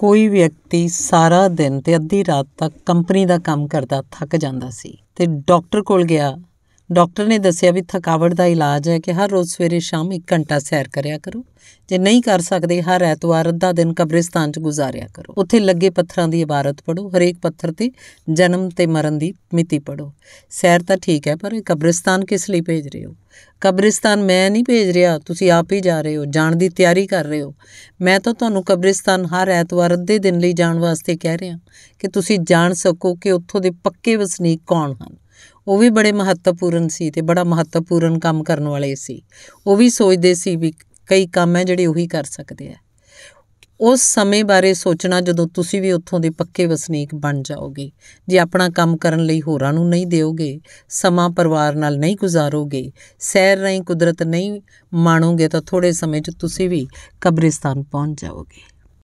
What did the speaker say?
ਕੋਈ ਵਿਅਕਤੀ ਸਾਰਾ ਦਿਨ ਤੇ ਅੱਧੀ ਰਾਤ ਤੱਕ ਕੰਪਨੀ ਦਾ ਕੰਮ ਕਰਦਾ ਥੱਕ ਜਾਂਦਾ ਸੀ ਤੇ ਡਾਕਟਰ ਕੋਲ ਗਿਆ ਡਾਕਟਰ ਨੇ ਦੱਸਿਆ ਵੀ ਥਕਾਵਟ ਦਾ ਇਲਾਜ ਹੈ ਕਿ ਹਰ ਰੋਜ਼ ਸਵੇਰੇ ਸ਼ਾਮ 1 ਘੰਟਾ ਸੈਰ ਕਰਿਆ ਕਰੋ ਜੇ ਨਹੀਂ ਕਰ ਸਕਦੇ ਹਰ ਐਤਵਾਰ ਅੱਧਾ ਦਿਨ ਕਬਰਿਸਤਾਨ 'ਚ ਗੁਜ਼ਾਰਿਆ ਕਰੋ ਉੱਥੇ ਲੱਗੇ ਪੱਥਰਾਂ ਦੀ ਇਬਾਰਤ ਪੜੋ ਹਰੇਕ ਪੱਥਰ ਤੇ ਜਨਮ ਤੇ ਮਰਨ ਦੀ ਮਿਤੀ ਪੜੋ ਸੈਰ ਤਾਂ ਠੀਕ ਹੈ ਪਰ ਕਬਰਿਸਤਾਨ ਕਿਸ ਲਈ ਭੇਜ ਰਹੇ ਹੋ ਕਬਰਿਸਤਾਨ ਮੈਂ ਨਹੀਂ ਭੇਜ ਰਿਹਾ ਤੁਸੀਂ ਆਪ ਹੀ ਜਾ ਰਹੇ ਹੋ ਜਾਣ ਦੀ ਤਿਆਰੀ ਕਰ ਰਹੇ ਹੋ ਮੈਂ ਤਾਂ ਤੁਹਾਨੂੰ ਕਬਰਿਸਤਾਨ ਹਰ ਐਤਵਾਰ ਅੱਧੇ ਦਿਨ ਲਈ ਜਾਣ ਵਾਸਤੇ ਕਹਿ ਰਿਹਾ ਕਿ ਤੁਸੀਂ ਜਾਣ ਸਕੋ ਕਿ ਉੱਥੋਂ ਦੇ ਪੱਕੇ ਵਸਨੀਕ ਕੌਣ ਹਨ ਉਹ ਵੀ ਬੜੇ ਮਹੱਤਵਪੂਰਨ ਸੀ ਤੇ ਬੜਾ ਮਹੱਤਵਪੂਰਨ ਕੰਮ ਕਰਨ ਵਾਲੇ ਸੀ ਉਹ ਵੀ ਸੋਚਦੇ ਸੀ ਵੀ ਕਈ ਕੰਮ ਹੈ ਜਿਹੜੇ ਉਹੀ ਕਰ ਸਕਦੇ ਆ ਉਸ ਸਮੇਂ ਬਾਰੇ ਸੋਚਣਾ ਜਦੋਂ ਤੁਸੀਂ ਵੀ ਉੱਥੋਂ ਦੇ ਪੱਕੇ ਵਸਨੀਕ ਬਣ ਜਾਓਗੇ ਜੇ ਆਪਣਾ ਕੰਮ ਕਰਨ ਲਈ ਹੋਰਾਂ ਨੂੰ ਨਹੀਂ ਦਿਓਗੇ ਸਮਾਂ ਪਰਿਵਾਰ ਨਾਲ ਨਹੀਂ ਗੁਜ਼ਾਰੋਗੇ ਸੈਰ ਨਹੀਂ ਕੁਦਰਤ ਨਹੀਂ ਮਾਣੋਗੇ ਤਾਂ ਥੋੜੇ ਸਮੇਂ 'ਚ ਤੁਸੀਂ ਵੀ ਕਬਰਿਸਤਾਨ ਪਹੁੰਚ ਜਾਓਗੇ